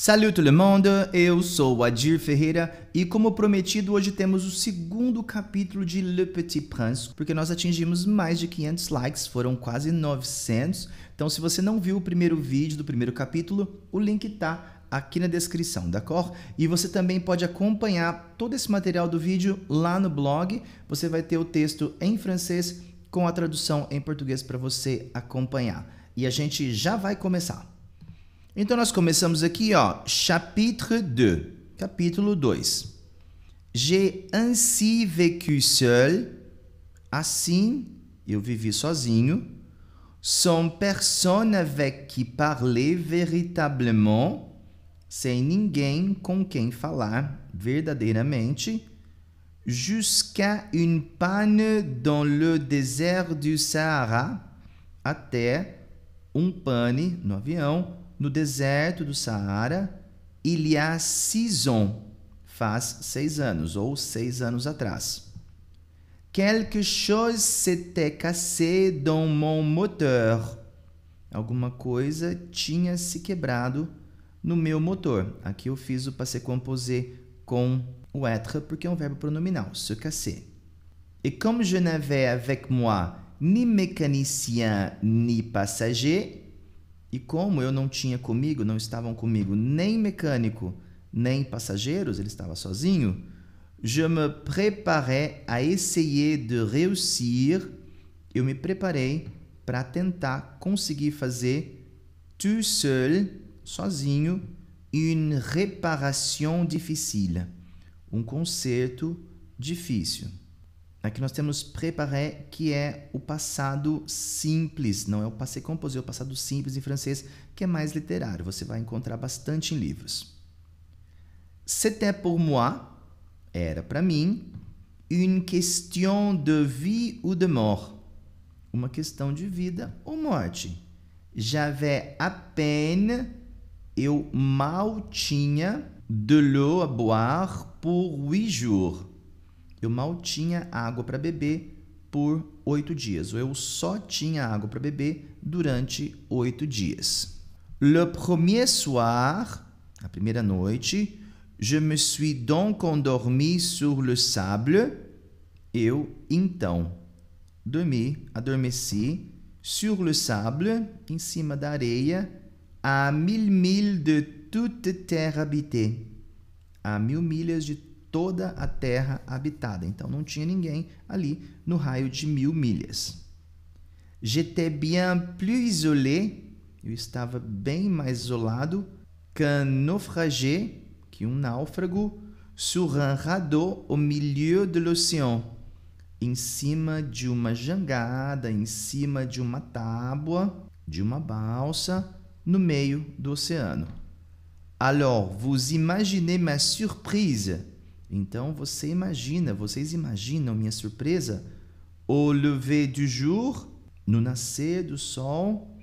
Salut tout le monde, eu sou Adir Ferreira e como prometido hoje temos o segundo capítulo de Le Petit Prince, porque nós atingimos mais de 500 likes, foram quase 900. Então se você não viu o primeiro vídeo do primeiro capítulo, o link está aqui na descrição, d'accord? E você também pode acompanhar todo esse material do vídeo lá no blog. Você vai ter o texto em francês com a tradução em português para você acompanhar. E a gente já vai começar. Então nós começamos aqui, ó, chapitre 2, capítulo 2. J'ai ainsi vécu seul, assim eu vivi sozinho, sans personne avec qui parler véritablement, sem ninguém com quem falar verdadeiramente, jusqu'à une panne dans le désert du Sahara, até um pane no avião no deserto do Saara, Ilha Sison, faz seis anos ou seis anos atrás. Quelque chose s'était cassé dans mon moteur. Alguma coisa tinha se quebrado no meu motor. Aqui eu fiz o passé composé com o être porque é um verbo pronominal, se casser. Et comme je n'avais avec moi ni mécanicien ni passager, e como eu não tinha comigo, não estavam comigo nem mecânico, nem passageiros, ele estava sozinho, je me préparais à essayer de réussir. Eu me preparei para tentar conseguir fazer tu seul, sozinho, une réparation difficile, um conserto difícil que nós temos préparé, que é o passado simples, não é o passé composé, é o passado simples em francês, que é mais literário, você vai encontrar bastante em livros. C'était pour moi, era para mim, une question de vie ou de mort, uma questão de vida ou morte. J'avais à peine, eu mal tinha, de l'eau à boire pour huit jours eu mal tinha água para beber por oito dias, ou eu só tinha água para beber durante oito dias. Le premier soir, a primeira noite, je me suis donc endormi sur le sable. Eu então dormi, adormeci sur le sable, em cima da areia, à mille milles de toute terre habitée, a mil milhas de toda a terra habitada. Então não tinha ninguém ali no raio de mil milhas. J'étais bien plus isolé, eu estava bem mais isolado, qu'un naufragé, que um náufrago, sur un radeau au milieu de l'océan, em cima de uma jangada, em cima de uma tábua, de uma balsa, no meio do oceano. Alors, vous imaginez ma surprise então você imagina, vocês imaginam minha surpresa au lever du jour, no nascer do sol,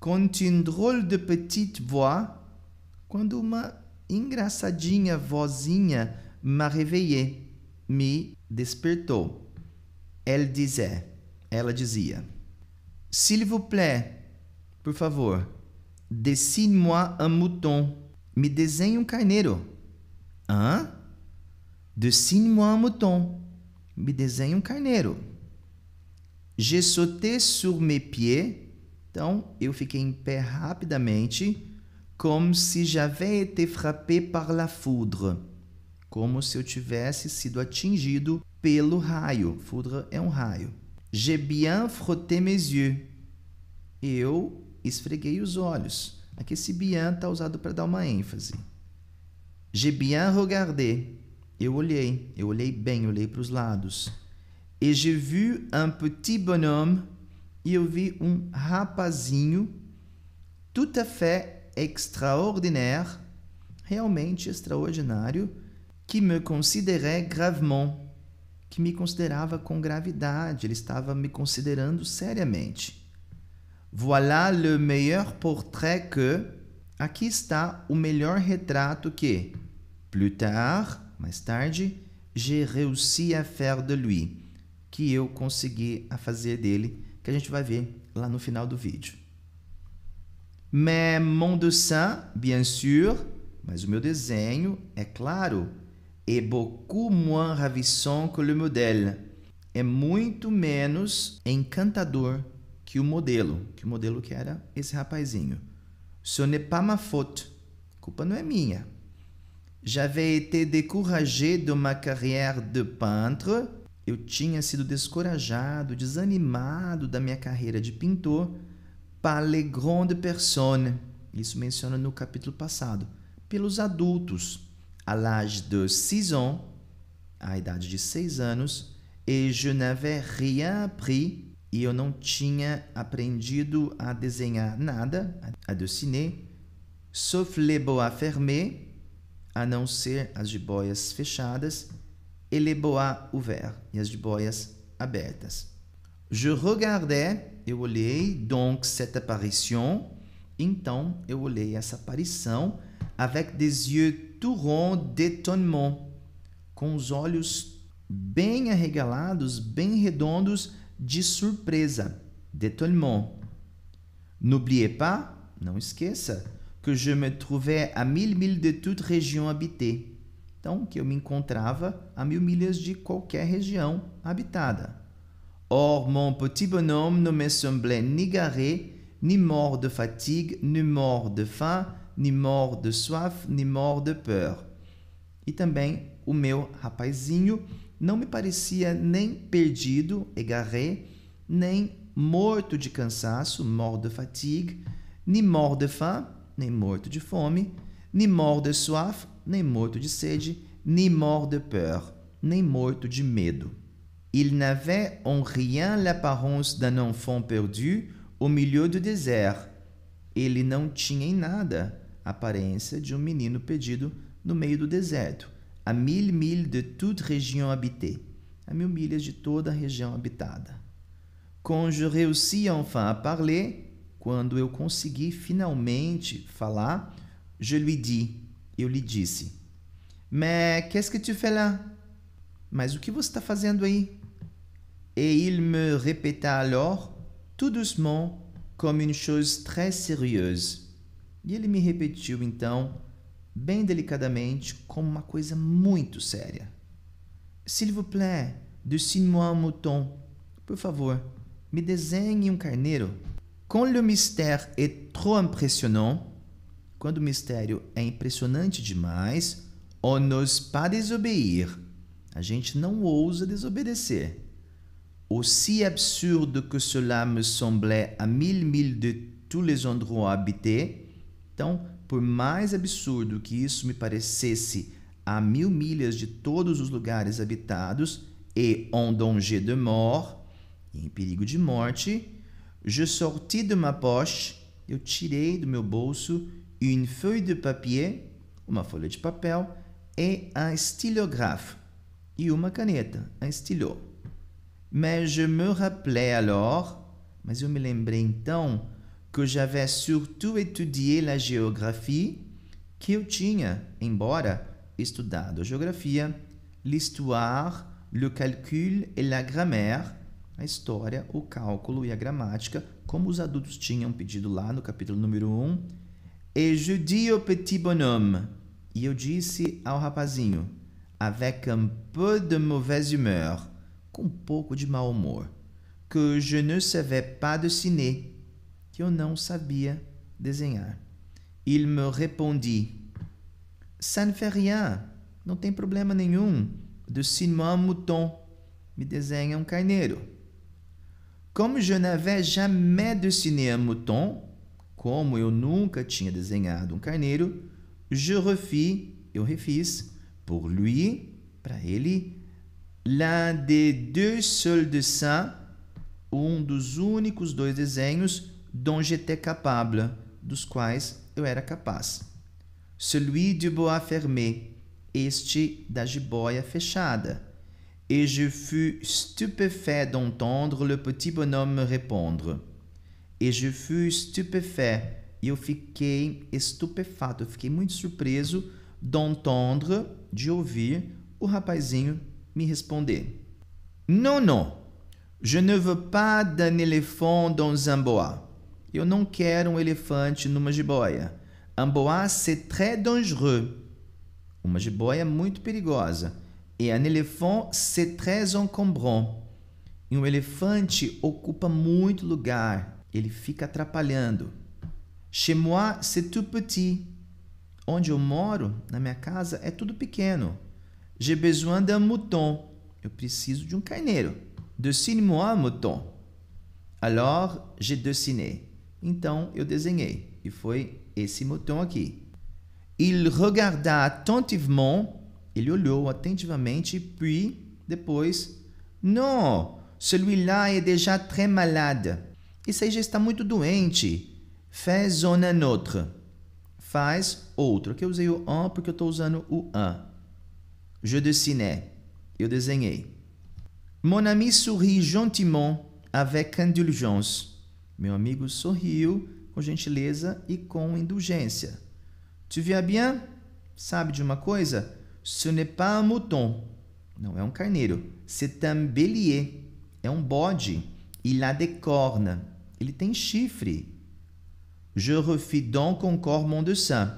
quand une drôle de petite voix, quando uma engraçadinha vozinha me réveillé, me despertou. Elle disait, ela dizia: S'il vous plaît, por favor, dessine-moi un mouton. Me desenhe um carneiro. Hã? Dessine-moi un mouton. Me desenhe um carneiro. J'ai sauté sur mes pieds. Então, eu fiquei em pé rapidamente, como se j'avais été frappé par la foudre. Como se eu tivesse sido atingido pelo raio. Foudre é um raio. J'ai bien frotté mes yeux. Eu esfreguei os olhos. Aqui esse bien está usado para dar uma ênfase. J'ai bien regardé. Eu olhei, eu olhei bem, eu olhei para os lados. E je vu un petit bonhomme, e eu vi um rapazinho tout à fait extraordinaire, realmente extraordinário, que me considérait gravement, que me considerava com gravidade, ele estava me considerando seriamente. Voilà le meilleur portrait que. Aqui está o melhor retrato que, plus tard, mais tarde, j'ai réussi à faire de lui, que eu consegui a fazer dele, que a gente vai ver lá no final do vídeo. Mais mon dessin, bien sûr, mas o meu desenho, é claro, é beaucoup moins ravissant que le modèle. É muito menos encantador que o modelo, que o modelo que era esse rapazinho. Ce n'est pas ma faute. A culpa não é minha. J'avais été découragé de ma carrière de peintre. Eu tinha sido descorajado, desanimado da minha carreira de pintor. Par les grandes personnes. Isso menciona no capítulo passado. Pelos adultos. À l'âge de 6 ans. À idade de 6 anos. Et je n'avais rien appris. E eu não tinha aprendido a desenhar nada, a dessiner. Sauf les beaux à a não ser as de boias fechadas, ele boa bois ouverts, e as de boias abertas. Je regardais, eu olhei, donc cette apparition, então eu olhei essa aparição, avec des yeux tout ronds d'étonnement, com os olhos bem arregalados, bem redondos, de surpresa, d'étonnement. N'oubliez pas, não esqueça, que je me trouvais à mille milles de toute région habitée. Então, que eu me encontrava a mil milhas de qualquer região habitada. Or, mon petit bonhomme ne me semblait ni garé, ni mort de fatigue, ni mort de faim, ni mort de soif, ni mort de peur. E também o meu rapazinho não me parecia nem perdido, égaré, nem morto de cansaço, mort de fatigue, nem mort de faim, nem morto de fome, ni mort de soif, nem morto de sede, ni mort de peur, nem morto de medo. Il n'avait en rien l'apparence d'un enfant perdu au milieu du désert. Ele não tinha em nada a aparência de um menino perdido no meio do deserto, a mil milhas de toute région habitée, a mil milhas de toda a região habitada. Quand je réussis enfin à parler, quando eu consegui finalmente falar, je lui dis, eu lhe disse. Mais qu'est-ce que tu fais là? Mas o que você está fazendo aí? Et il me répéta alors, tout doucement, comme une chose très sérieuse. E ele me repetiu então, bem delicadamente, como uma coisa muito séria. S'il vous plaît, dessine-moi un mouton. Por favor, me desenhe um carneiro. Quando o mistério é trop impressionnant, quando o mistério é impressionante demais, on n'ose pas désobéir. A gente não ousa desobedecer. Aussi absurde que cela me semblait à mille milles de tous les endroits habités. Então, por mais absurdo que isso me parecesse a mil milhas de todos os lugares habitados, e en danger de mort, em perigo de morte, Je sortis de ma poche, eu tirei do meu bolso une feuille de papier, uma folha de papel, e un stylographe, e uma caneta, um estilho. Mais je me rappelais alors, mas eu me lembrei então que j'avais surtout étudié la géographie, que eu tinha, embora, estudado a geografia, l'histoire, le calcul et la grammaire, a história, o cálculo e a gramática, como os adultos tinham pedido lá no capítulo número 1. E je dis au petit bonhomme. E eu disse ao rapazinho, avec un peu de mauvaise humeur, com um pouco de mau humor, que je ne savais pas dessiner, que eu não sabia desenhar. Il me répondit, ça ne fait rien, não tem problema nenhum, dessine-moi un mouton, me desenha um carneiro. Como je n'avais jamais dessiné un mouton, como eu nunca tinha desenhado um carneiro, je refis, eu refiz, pour lui, para ele, l'un des deux seuls dessins, um dos únicos dois desenhos dont j'étais capable, dos quais eu era capaz. Celui du bois fermé, este da jiboia fechada et je fus stupéfait d'entendre le petit bonhomme me répondre. E je fus stupéfait. eu fiquei estupefato, eu fiquei muito surpreso d'entendre, de ouvir o rapazinho me responder. Não, não. Je ne veux pas d'un éléphant dans un bois. Eu não quero um elefante numa jiboia. Un bois c'est très dangereux. Uma jiboia é muito perigosa. E um elefante c'est très encombrant. E um elefante ocupa muito lugar. Ele fica atrapalhando. Chez moi, c'est tout petit. Onde eu moro, na minha casa, é tudo pequeno. J'ai besoin d'un mouton. Eu preciso de um carneiro. Dessine-moi un mouton. Alors, j'ai dessiné. Então, eu desenhei. E foi esse mouton aqui. Il regarda attentivement ele olhou e puis, depois, Não, celui-là est déjà très malade. Isso aí já está muito doente. Fais un autre. Faz outro. Aqui eu usei o un porque eu estou usando o un. Je dessinais. Eu desenhei. Mon ami sourit gentiment avec indulgence. Meu amigo sorriu com gentileza e com indulgência. Tu viens bien? Sabe de uma coisa? Ce n'est pas un mouton. Não é um carneiro. C'est un bélier. É um bode. Il a des cornes. Ele tem chifre. Je refis donc encore mon dessin.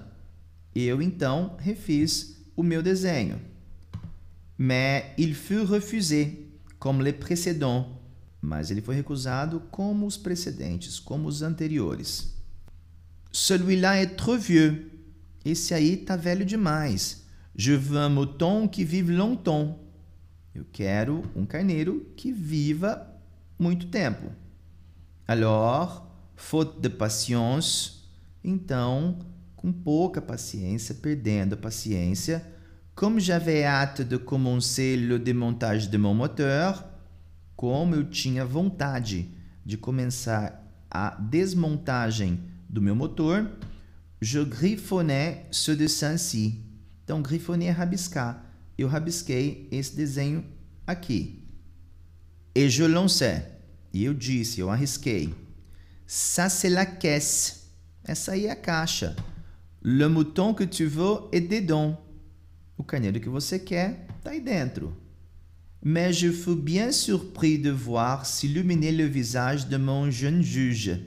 Eu então refiz o meu desenho. Mais il fut refusé, comme les précédents. Mas ele foi recusado como os precedentes, como os anteriores. Celui-là est trop vieux. Esse aí tá velho demais. Je veux un mouton qui vive longtemps. Eu quero um carneiro que viva muito tempo. Alors, faute de patience, então, com pouca paciência, perdendo a paciência, comme j'avais hâte de commencer le démontage de mon moteur, como eu tinha vontade de começar a desmontagem do meu motor, je griffonnais ce dessin-ci. Então, griffonner é rabiscar. Eu rabisquei esse desenho aqui. Et je lançais. E eu disse, eu arrisquei. Ça, c'est la caisse. Essa aí é a caixa. Le mouton que tu veux est dedans. O canedo que você quer está aí dentro. Mais je fus bien surpris de voir s'illuminer le visage de mon jeune juge.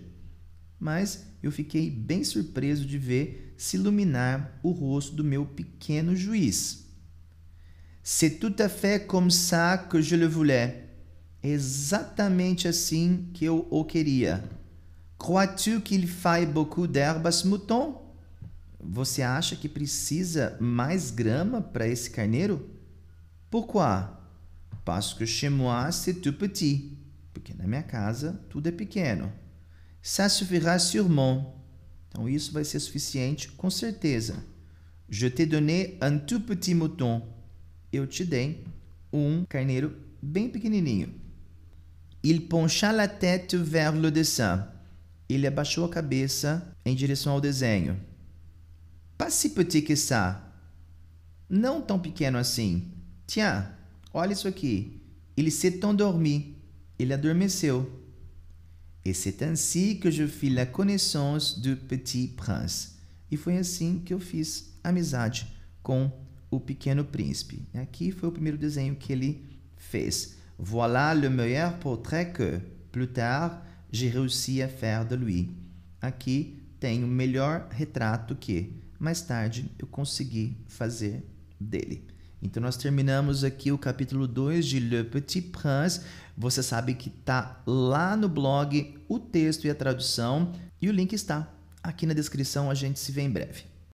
Mas eu fiquei bem surpreso de ver se iluminar o rosto do meu pequeno juiz. C'est tout à fait comme ça que je le voulais. Exatamente assim que eu o queria. Crois-tu qu'il faille beaucoup d'herbes, mouton? Você acha que precisa mais grama para esse carneiro? Pourquoi? Parce que chez moi c'est tout petit. Porque na minha casa tudo é pequeno. Ça suffira sûrement. Então isso vai ser suficiente, com certeza. Je t'ai donné un tout petit mouton. Eu te dei um carneiro bem pequenininho. Il pencha la tête vers le dessin. Ele abaixou a cabeça em direção ao desenho. Pas si petit que ça. Não tão pequeno assim. Tiens, olha isso aqui. Il s'est endormi. Ele adormeceu. Et c'est ainsi que je fiz la connaissance du Petit Prince. E foi assim que eu fiz amizade com o Pequeno Príncipe. aqui foi o primeiro desenho que ele fez. Voilà le meilleur portrait que, plus tard, j'ai réussi à faire de lui. Aqui tem o melhor retrato que, mais tarde, eu consegui fazer dele. Então nós terminamos aqui o capítulo 2 de Le Petit Prince. Você sabe que tá lá no blog o texto e a tradução e o link está aqui na descrição. A gente se vê em breve.